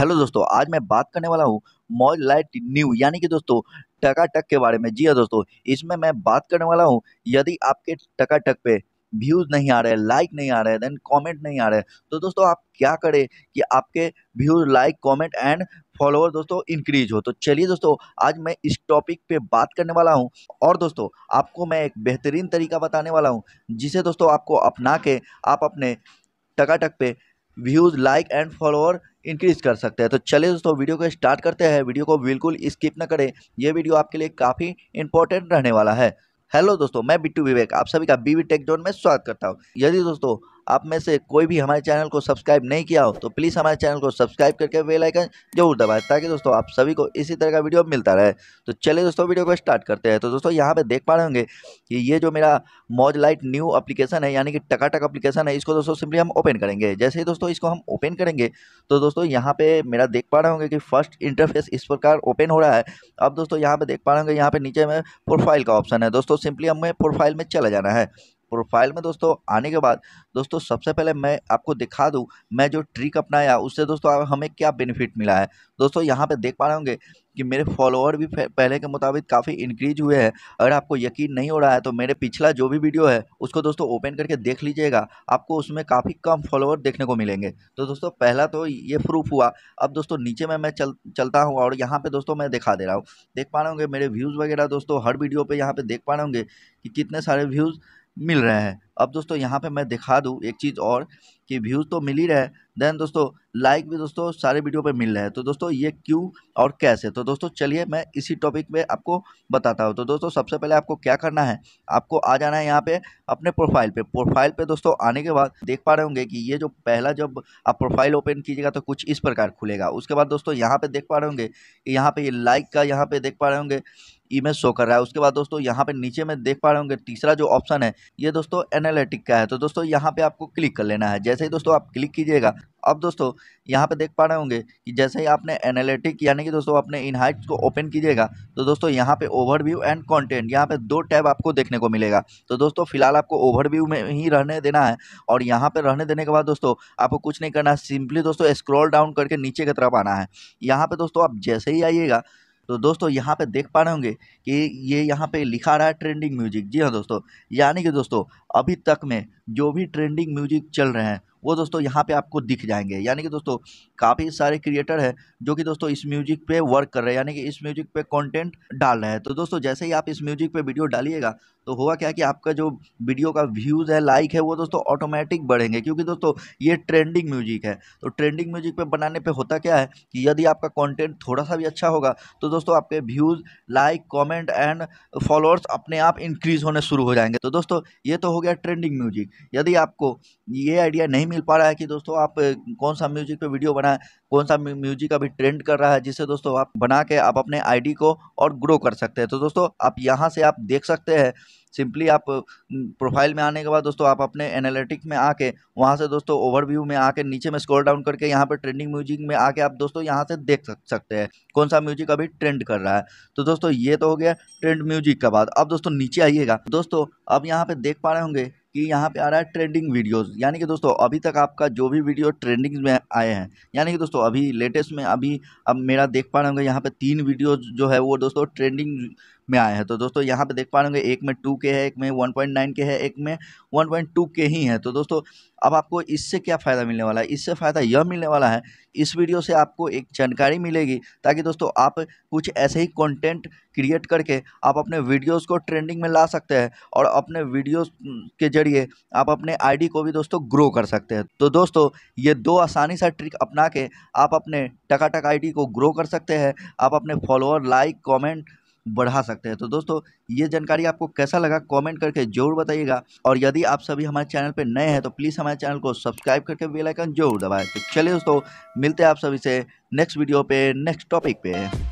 hello दोस्तों आज मैं बात करने वाला हूँ मॉज लाइट न्यू यानी कि दोस्तों टका टक के बारे में जी हाँ दोस्तों इसमें मैं बात करने वाला हूँ यदि आपके टका टक पे व्यूज़ नहीं आ रहे लाइक नहीं आ रहे देन कमेंट नहीं आ रहे तो दोस्तों आप क्या करें कि आपके views like comment and follower दोस्तों इंक्रीज हो तो चलिए दोस्तों आज मैं इस टॉपिक पे बात करने वाला हूँ और दोस्तों आपको मैं एक बेहतरीन तरीका बताने वाला हूँ जिसे दोस्तों आपको अपना के आप अपने टकाटक पे views like and follower increase कर सकते हैं तो चलिए दोस्तों वीडियो को स्टार्ट करते हैं वीडियो को बिल्कुल स्किप ना करें यह वीडियो आपके लिए काफ़ी इंपॉर्टेंट रहने वाला है हेलो दोस्तों मैं बिट्टू विवेक आप सभी का बीवी टेक जोन में स्वागत करता हूँ यदि दोस्तों आप में से कोई भी हमारे चैनल को सब्सक्राइब नहीं किया हो तो प्लीज़ हमारे चैनल को सब्सक्राइब करके बेल आइकन जरूर दबाएं ताकि दोस्तों आप सभी को इसी तरह का वीडियो मिलता रहे तो चलिए दोस्तों वीडियो को स्टार्ट करते हैं तो दोस्तों यहाँ पर देख पा रहे होंगे कि ये जो मेरा मौज लाइट न्यू अप्लीकेशन है यानी कि टकाटक अप्लीकेशन है इसको दोस्तों सिंपली हम ओपन करेंगे जैसे ही दोस्तों इसको हम ओपन करेंगे तो दोस्तों यहाँ पर मेरा देख पा रहे होंगे कि फर्स्ट इंटरफेस इस प्रकार ओपन हो रहा है अब दोस्तों यहाँ पर देख पा रहे होंगे यहाँ पर नीचे में प्रोफाइल का ऑप्शन है दोस्तों सिंपली हमें प्रोफाइल में चला जाना है प्रोफाइल में दोस्तों आने के बाद दोस्तों सबसे पहले मैं आपको दिखा दूँ मैं जो ट्रिक अपनाया उससे दोस्तों हमें क्या बेनिफिट मिला है दोस्तों यहाँ पर देख पा रहे होंगे कि मेरे फॉलोअर भी पहले के मुताबिक काफ़ी इंक्रीज हुए हैं अगर आपको यकीन नहीं हो रहा है तो मेरे पिछला जो भी वीडियो है उसको दोस्तों ओपन करके देख लीजिएगा आपको उसमें काफ़ी कम फॉलोअर देखने को मिलेंगे तो दोस्तों पहला तो ये प्रूफ हुआ अब दोस्तों नीचे में मैं चल चलता हूँ और यहाँ पर दोस्तों मैं दिखा दे रहा हूँ देख पा रहे होंगे मेरे व्यूज़ वगैरह दोस्तों हर वीडियो पर यहाँ पर देख पा रहे होंगे कि कितने सारे व्यूज़ मिल रहे हैं अब दोस्तों यहाँ पे मैं दिखा दूँ एक चीज़ और कि व्यूज़ तो मिल ही रहा है देन दोस्तों लाइक भी दोस्तों सारे वीडियो पे मिल रहा है तो दोस्तों ये क्यों और कैसे तो दोस्तों चलिए मैं इसी टॉपिक में आपको बताता हूँ तो दोस्तों सबसे पहले आपको क्या करना है आपको आ जाना है यहाँ पे अपने प्रोफाइल पे प्रोफाइल पे दोस्तों आने के बाद देख पा रहे होंगे कि ये जो पहला जब आप प्रोफाइल ओपन कीजिएगा तो कुछ इस प्रकार खुलेगा उसके बाद दोस्तों यहाँ पर देख पा रहे होंगे कि यहाँ पर ये लाइक का यहाँ पर देख पा रहे होंगे इमेज शो कर रहा है उसके बाद दोस्तों यहाँ पे नीचे में देख पा रहे होंगे तीसरा जो ऑप्शन है ये दोस्तों एनालिटिक का है तो दोस्तों यहाँ पे आपको क्लिक कर लेना है जैसे ही दोस्तों आप क्लिक कीजिएगा अब दोस्तों यहाँ पे देख पा रहे होंगे कि जैसे ही आपने एनालिटिक यानी कि दोस्तों अपने इनहाइट्स को ओपन कीजिएगा तो दोस्तों यहाँ पे ओवरव्यू एंड कंटेंट यहाँ पे दो टैब आपको देखने को मिलेगा तो दोस्तों फिलहाल आपको ओवरव्यू में ही रहने देना है और यहाँ पे रहने देने के बाद दोस्तों आपको कुछ नहीं करना सिंपली दोस्तों स्क्रॉल डाउन करके नीचे की तरफ आना है यहाँ पर दोस्तों आप जैसे ही आइएगा तो दोस्तों यहाँ पे देख पा रहे होंगे कि ये यहाँ पे लिखा रहा है ट्रेंडिंग म्यूजिक जी हाँ दोस्तों यानी कि दोस्तों अभी तक में जो भी ट्रेंडिंग म्यूजिक चल रहे हैं वो दोस्तों यहाँ पे आपको दिख जाएंगे यानी कि दोस्तों काफ़ी सारे क्रिएटर हैं जो कि दोस्तों इस म्यूजिक पे वर्क कर रहे हैं यानी कि इस म्यूजिक पे कंटेंट डाल रहे हैं तो दोस्तों जैसे ही आप इस म्यूजिक पे वीडियो डालिएगा तो होगा क्या कि आपका जो वीडियो का व्यूज़ है लाइक है वो दोस्तों ऑटोमेटिक बढ़ेंगे क्योंकि दोस्तों ये ट्रेंडिंग म्यूजिक है तो ट्रेंडिंग म्यूजिक पर बनाने पर होता क्या है कि यदि आपका कॉन्टेंट थोड़ा सा भी अच्छा होगा तो दोस्तों आपके views like comment and followers अपने आप इंक्रीज होने शुरू हो जाएंगे तो दोस्तों ये तो हो गया ट्रेंडिंग म्यूजिक यदि आपको ये आइडिया नहीं मिल पा रहा है कि दोस्तों आप कौन सा म्यूजिक पे वीडियो बनाए कौन सा म्यूजिक अभी ट्रेंड कर रहा है जिससे दोस्तों आप बना के आप अपने आईडी को और ग्रो कर सकते हैं तो दोस्तों आप यहाँ से आप देख सकते हैं सिंपली आप प्रोफाइल में आने के बाद दोस्तों आप अपने एनालिटिक में आके वहाँ से दोस्तों ओवरव्यू में आके नीचे में स्क्रॉल डाउन करके यहाँ पर ट्रेंडिंग म्यूजिक में आके आप दोस्तों यहाँ से देख सकते हैं कौन सा म्यूजिक अभी ट्रेंड कर रहा है तो दोस्तों ये तो हो गया ट्रेंड म्यूजिक का बाद अब दोस्तों नीचे आइएगा दोस्तों आप यहाँ पे देख पा रहे होंगे कि यहाँ पे आ रहा है ट्रेंडिंग वीडियोस यानी कि दोस्तों अभी तक आपका जो भी वीडियो ट्रेंडिंग में आए हैं यानी कि दोस्तों अभी लेटेस्ट में अभी अब मेरा देख पा रहे होंगे यहाँ पे तीन वीडियोस जो है वो दोस्तों ट्रेंडिंग में आए हैं तो दोस्तों यहाँ पे देख पा रहे एक में टू के है एक में वन पॉइंट नाइन के है एक में वन पॉइंट टू के ही हैं तो दोस्तों अब आपको इससे क्या फ़ायदा मिलने वाला है इससे फ़ायदा यह मिलने वाला है इस वीडियो से आपको एक जानकारी मिलेगी ताकि दोस्तों आप कुछ ऐसे ही कंटेंट क्रिएट करके आप अपने वीडियोस को ट्रेंडिंग में ला सकते हैं और अपने वीडियोस के जरिए आप अपने आईडी को भी दोस्तों ग्रो कर सकते हैं तो दोस्तों ये दो आसानी सा ट्रिक अपना के आप अपने टकाटक आई को ग्रो कर सकते हैं आप अपने फॉलोअर लाइक कॉमेंट बढ़ा सकते हैं तो दोस्तों ये जानकारी आपको कैसा लगा कमेंट करके जरूर बताइएगा और यदि आप सभी हमारे चैनल पर नए हैं तो प्लीज़ हमारे चैनल को सब्सक्राइब करके बेलाइकन जरूर दबाएँ तो चलिए दोस्तों मिलते हैं आप सभी से नेक्स्ट वीडियो पर नेक्स्ट टॉपिक पे